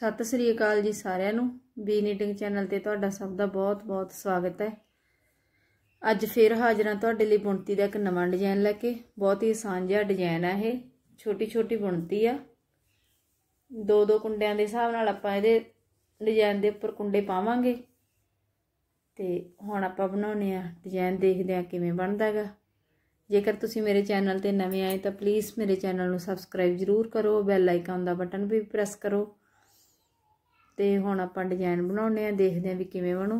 ਸਤਿ ਸ੍ਰੀ ਅਕਾਲ ਜੀ ਸਾਰਿਆਂ ਨੂੰ ਬੀ ਨੀਟਿੰਗ ਚੈਨਲ ਤੇ ਤੁਹਾਡਾ ਸਭ ਦਾ ਬਹੁਤ-ਬਹੁਤ ਸਵਾਗਤ ਹੈ ਅੱਜ ਫੇਰ ਹਾਜ਼ਰਾਂ ਤੁਹਾਡੇ ਲਈ ਬੁਣਤੀ ਦਾ ਇੱਕ ਨਵਾਂ ਡਿਜ਼ਾਈਨ ਲੈ ਕੇ ਬਹੁਤ ਹੀ ਆਸਾਨ ਜਿਹਾ ਡਿਜ਼ਾਈਨ ਹੈ ਇਹ ਛੋਟੀ-ਛੋਟੀ ਬੁਣਤੀ ਆ ਦੋ ਦੋ ਕੁੰਡਿਆਂ ਦੇ ਹਿਸਾਬ ਨਾਲ ਆਪਾਂ ਇਹਦੇ ਡਿਜ਼ਾਈਨ ਦੇ ਉੱਪਰ ਕੁੰਡੇ ਪਾਵਾਂਗੇ ਤੇ ਹੁਣ ਆਪਾਂ ਬਣਾਉਨੇ ਆ ਡਿਜ਼ਾਈਨ ਦੇਖਦੇ ਆ ਕਿਵੇਂ ਬਣਦਾਗਾ ਜੇਕਰ ਤੁਸੀਂ ਮੇਰੇ ਚੈਨਲ ਤੇ ਨਵੇਂ ਆਏ ਤਾਂ ਪਲੀਜ਼ ਮੇਰੇ ਚੈਨਲ ਨੂੰ ਸਬਸਕ੍ਰਾਈਬ ਜ਼ਰੂਰ ਕਰੋ ਬੈਲ ਆਈਕਨ ਦਾ ਬਟਨ ਵੀ ਪ੍ਰੈਸ ਕਰੋ ਤੇ ਹੁਣ ਆਪਾਂ ਡਿਜ਼ਾਈਨ ਬਣਾਉਣੇ ਆ ਦੇਖਦੇ ਆ ਵੀ ਕਿਵੇਂ ਬਣੂ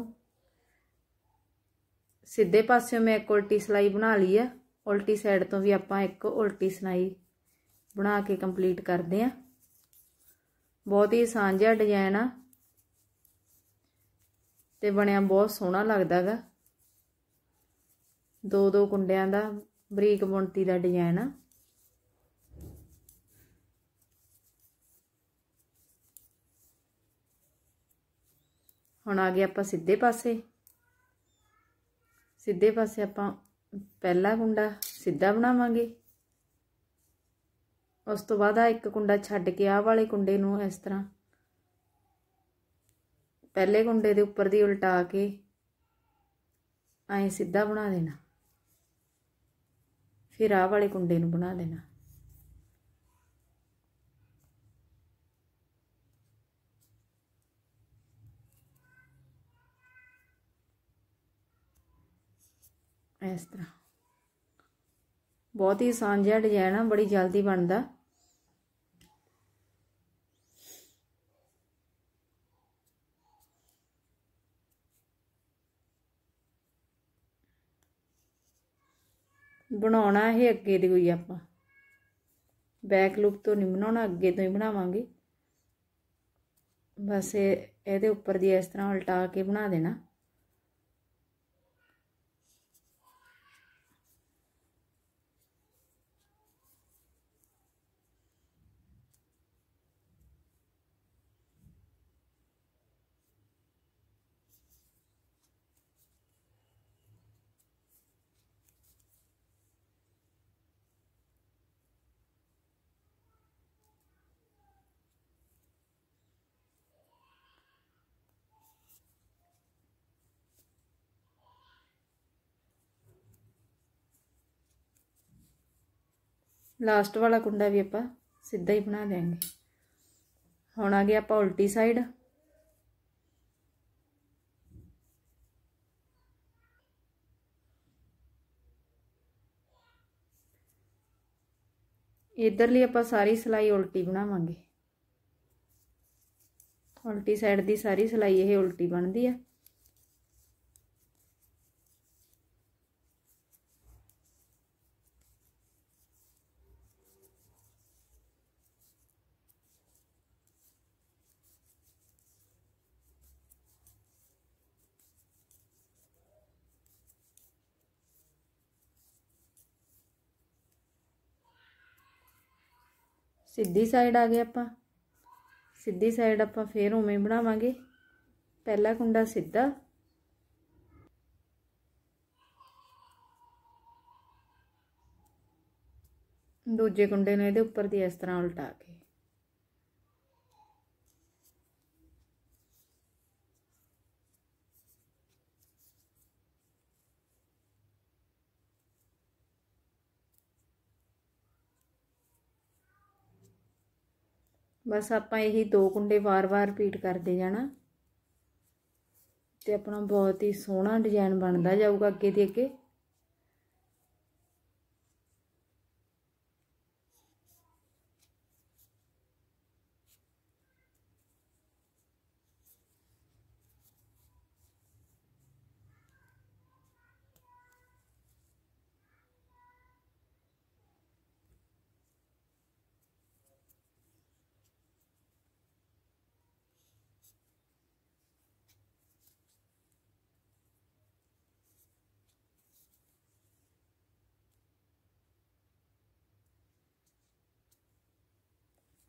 ਸਿੱਧੇ ਪਾਸਿਓਂ ਮੈਂ ਇੱਕ ਉਲਟੀ ਸਲਾਈ ਬਣਾ ਲਈ ਆ ਉਲਟੀ ਸਾਈਡ ਤੋਂ ਵੀ ਆਪਾਂ ਇੱਕ ਉਲਟੀ ਸਲਾਈ ਬਣਾ ਕੇ ਕੰਪਲੀਟ ਕਰਦੇ ਆ ਬਹੁਤ ਹੀ ਆਸਾਨ ਜਿਹਾ ਡਿਜ਼ਾਈਨ ਆ ਤੇ ਬਣਿਆ ਬਹੁਤ ਸੋਹਣਾ ਲੱਗਦਾਗਾ ਦੋ ਦੋ ਕੁੰਡਿਆਂ ਦਾ ਬਰੀਕ ਬੁਣਤੀ ਦਾ ਡਿਜ਼ਾਈਨ ਆ ਹੁਣ ਆ ਗਏ ਆਪਾਂ ਸਿੱਧੇ ਪਾਸੇ ਸਿੱਧੇ ਪਾਸੇ ਆਪਾਂ ਪਹਿਲਾ ਕੁੰਡਾ ਸਿੱਧਾ ਬਣਾਵਾਂਗੇ ਉਸ ਤੋਂ ਬਾਅਦ ਆ ਇੱਕ ਕੁੰਡਾ ਛੱਡ ਕੇ ਆਹ ਵਾਲੇ ਕੁੰਡੇ ਨੂੰ ਇਸ ਤਰ੍ਹਾਂ ਪਹਿਲੇ ਕੁੰਡੇ ਦੇ ਉੱਪਰ ਦੀ ਉਲਟਾ ਕੇ ਐਂ ਸਿੱਧਾ ਬਣਾ ਦੇਣਾ ਫਿਰ ਆਹ ਵਾਲੇ ਕੁੰਡੇ ਨੂੰ ਬਣਾ ਦੇਣਾ ਇਸ ਤਰ੍ਹਾਂ ਬਹੁਤ ਹੀ ਆਸਾਨ ਜਿਹਾ ਡਿਜ਼ਾਈਨ ਆ ਬੜੀ ਜਲਦੀ ਬਣਦਾ ਬਣਾਉਣਾ ਇਹ ਅੱਗੇ ਦੀ ਹੋਈ ਆਪਾਂ ਬੈਕ ਲੁੱਕ ਤੋਂ ਨਹੀਂ ਬਣਾਉਣਾ ਅੱਗੇ ਤੋਂ ਹੀ ਬਣਾਵਾਂਗੇ ਬਸ ਇਹਦੇ ਉੱਪਰ ਦੀ ਇਸ ਤਰ੍ਹਾਂ ਉਲਟਾ ਕੇ ਬਣਾ ਦੇਣਾ ਲਾਸਟ ਵਾਲਾ ਕੁੰਡਾ ਵੀ ਆਪਾਂ ਸਿੱਧਾ ਹੀ ਬਣਾ ਦੇਾਂਗੇ ਹੁਣ ਆ ਗਿਆ ਆਪਾਂ ਉਲਟੀ ਸਾਈਡ ਇਧਰ ਲਈ ਆਪਾਂ ਸਾਰੀ ਸਲਾਈ ਉਲਟੀ ਬਣਾਵਾਂਗੇ ਉਲਟੀ ਸਾਈਡ ਦੀ ਸਾਰੀ ਸਲਾਈ ਇਹ ਉਲਟੀ ਬਣਦੀ ਆ ਸਿੱਧੀ ਸਾਈਡ ਆ ਗਏ ਆਪਾਂ ਸਿੱਧੀ ਸਾਈਡ ਆਪਾਂ ਫੇਰ ਉਵੇਂ ਬਣਾਵਾਂਗੇ ਪਹਿਲਾ ਕੁੰਡਾ ਸਿੱਧਾ ਦੂਜੇ ਕੁੰਡੇ ਨੂੰ ਇਹਦੇ ਉੱਪਰ ਦੀ ਇਸ ਤਰ੍ਹਾਂ ਉਲਟਾ ਕੇ ਬਸ ਆਪਾਂ ਇਹੀ ਦੋ ਕੁੰਡੇ ਵਾਰ-ਵਾਰ ਰਿਪੀਟ ਕਰਦੇ ਜਾਣਾ ਤੇ ਆਪਣਾ ਬਹੁਤ ਹੀ ਸੋਹਣਾ ਡਿਜ਼ਾਈਨ ਬਣਦਾ ਜਾਊਗਾ ਅੱਗੇ ਦੀ ਅੱਗੇ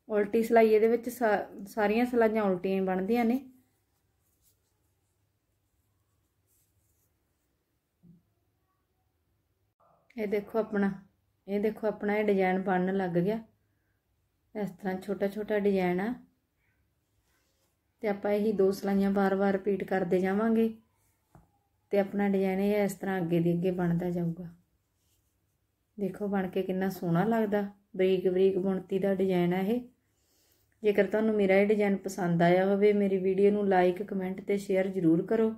ਉਲਟੀ ਸਲਾਈ ਇਹਦੇ ਵਿੱਚ ਸਾਰੀਆਂ ਸਲਾਈਆਂ ਉਲਟੀਆਂ ਹੀ ਬਣਦੀਆਂ ਨੇ ਇਹ ਦੇਖੋ ਆਪਣਾ ਇਹ ਦੇਖੋ ਆਪਣਾ ਇਹ ਡਿਜ਼ਾਈਨ ਬਣਨ ਲੱਗ ਗਿਆ ਇਸ ਤਰ੍ਹਾਂ ਛੋਟਾ ਛੋਟਾ ਡਿਜ਼ਾਈਨ ਆ ਤੇ ਆਪਾਂ ਇਹੀ ਦੋ ਸਲਾਈਆਂ ਬਾਰ-ਬਾਰ ਰਿਪੀਟ ਕਰਦੇ ਜਾਵਾਂਗੇ ਤੇ ਆਪਣਾ ਡਿਜ਼ਾਈਨ ਇਹ ਇਸ ਤਰ੍ਹਾਂ ਅੱਗੇ ਦੀ ਅੱਗੇ ਬਣਦਾ ਜਾਊਗਾ ਦੇਖੋ ਬਣ ਕੇ ਕਿੰਨਾ ਸੋਹਣਾ ਲੱਗਦਾ ਬਰੀਕ ਬਰੀਕ ਬੁਣਤੀ ਦਾ ਡਿਜ਼ਾਈਨ ਆ ਇਹ ਜੇਕਰ ਤੁਹਾਨੂੰ ਮੇਰਾ ਇਹ ਡਿਜ਼ਾਈਨ ਪਸੰਦ ਆਇਆ ਹੋਵੇ ਮੇਰੀ ਵੀਡੀਓ ਨੂੰ ਲਾਈਕ ਕਮੈਂਟ ਤੇ ਸ਼ੇਅਰ ਜ਼ਰੂਰ ਕਰੋ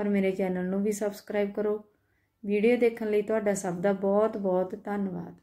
ਔਰ ਮੇਰੇ ਚੈਨਲ ਨੂੰ ਵੀ ਸਬਸਕ੍ਰਾਈਬ ਕਰੋ ਵੀਡੀਓ ਦੇਖਣ ਲਈ ਤੁਹਾਡਾ ਸਭ ਦਾ ਬਹੁਤ ਬਹੁਤ ਧੰਨਵਾਦ